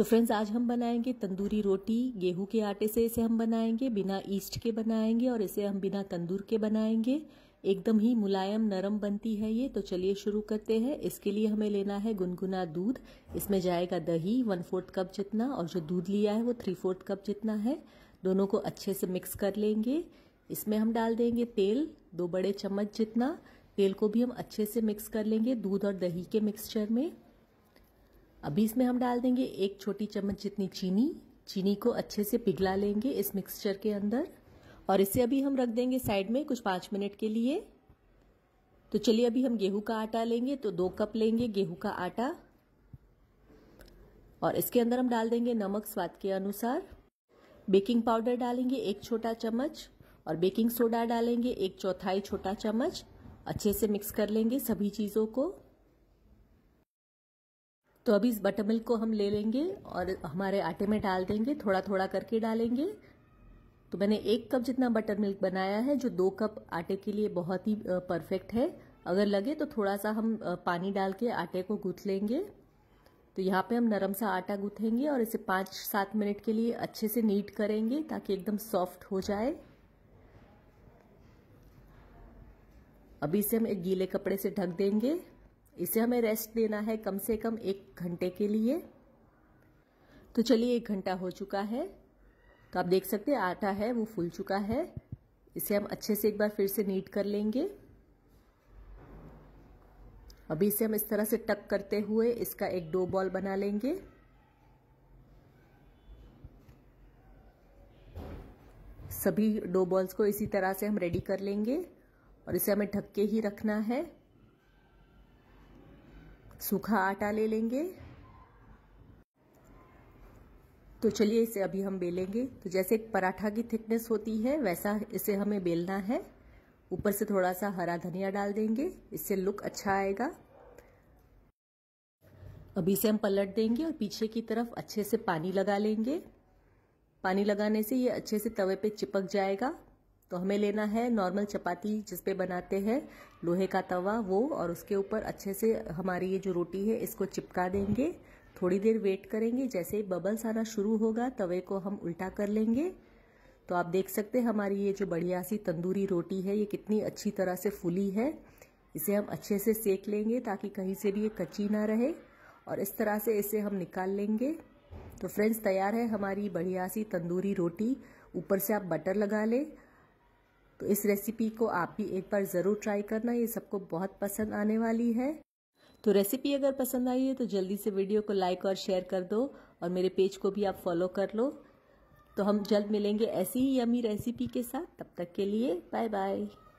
तो फ्रेंड्स आज हम बनाएंगे तंदूरी रोटी गेहूं के आटे से इसे हम बनाएंगे बिना ईस्ट के बनाएंगे और इसे हम बिना तंदूर के बनाएंगे एकदम ही मुलायम नरम बनती है ये तो चलिए शुरू करते हैं इसके लिए हमें लेना है गुनगुना दूध इसमें जाएगा दही वन फोर्थ कप जितना और जो दूध लिया है वो थ्री फोर्थ कप जितना है दोनों को अच्छे से मिक्स कर लेंगे इसमें हम डाल देंगे तेल दो बड़े चम्मच जितना तेल को भी हम अच्छे से मिक्स कर लेंगे दूध और दही के मिक्सचर में अभी इसमें हम डाल देंगे एक छोटी चम्मच जितनी चीनी चीनी को अच्छे से पिघला लेंगे इस मिक्सचर के अंदर और इसे अभी हम रख देंगे साइड में कुछ पाँच मिनट के लिए तो चलिए अभी हम गेहूं का आटा लेंगे तो दो कप लेंगे गेहूं का आटा और इसके अंदर हम डाल देंगे नमक स्वाद के अनुसार बेकिंग पाउडर डालेंगे एक छोटा चम्मच और बेकिंग सोडा डालेंगे एक चौथाई छोटा चम्मच अच्छे से मिक्स कर लेंगे सभी चीज़ों को तो अभी इस बटर मिल्क को हम ले लेंगे और हमारे आटे में डाल देंगे थोड़ा थोड़ा करके डालेंगे तो मैंने एक कप जितना बटर मिल्क बनाया है जो दो कप आटे के लिए बहुत ही परफेक्ट है अगर लगे तो थोड़ा सा हम पानी डाल के आटे को गूँथ लेंगे तो यहाँ पे हम नरम सा आटा गूंथेंगे और इसे पाँच सात मिनट के लिए अच्छे से नीट करेंगे ताकि एकदम सॉफ्ट हो जाए अभी इसे हम एक गीले कपड़े से ढक देंगे इसे हमें रेस्ट देना है कम से कम एक घंटे के लिए तो चलिए एक घंटा हो चुका है तो आप देख सकते हैं आटा है वो फूल चुका है इसे हम अच्छे से एक बार फिर से नीट कर लेंगे अभी इसे हम इस तरह से टक करते हुए इसका एक डो बॉल बना लेंगे सभी डो बॉल्स को इसी तरह से हम रेडी कर लेंगे और इसे हमें ढक के ही रखना है सूखा आटा ले लेंगे तो चलिए इसे अभी हम बेलेंगे तो जैसे एक पराठा की थिकनेस होती है वैसा इसे हमें बेलना है ऊपर से थोड़ा सा हरा धनिया डाल देंगे इससे लुक अच्छा आएगा अभी से हम पलट देंगे और पीछे की तरफ अच्छे से पानी लगा लेंगे पानी लगाने से ये अच्छे से तवे पे चिपक जाएगा तो हमें लेना है नॉर्मल चपाती जिसपे बनाते हैं लोहे का तवा वो और उसके ऊपर अच्छे से हमारी ये जो रोटी है इसको चिपका देंगे थोड़ी देर वेट करेंगे जैसे ही बबल्स आना शुरू होगा तवे को हम उल्टा कर लेंगे तो आप देख सकते हैं हमारी ये जो बढ़िया सी तंदूरी रोटी है ये कितनी अच्छी तरह से फूली है इसे हम अच्छे से सेक लेंगे ताकि कहीं से भी ये कच्ची ना रहे और इस तरह से इसे हम निकाल लेंगे तो फ्रेंड्स तैयार है हमारी बढ़िया सी तंदूरी रोटी ऊपर से आप बटर लगा लें तो इस रेसिपी को आप भी एक बार ज़रूर ट्राई करना ये सबको बहुत पसंद आने वाली है तो रेसिपी अगर पसंद आई है तो जल्दी से वीडियो को लाइक और शेयर कर दो और मेरे पेज को भी आप फॉलो कर लो तो हम जल्द मिलेंगे ऐसी ही यमी रेसिपी के साथ तब तक के लिए बाय बाय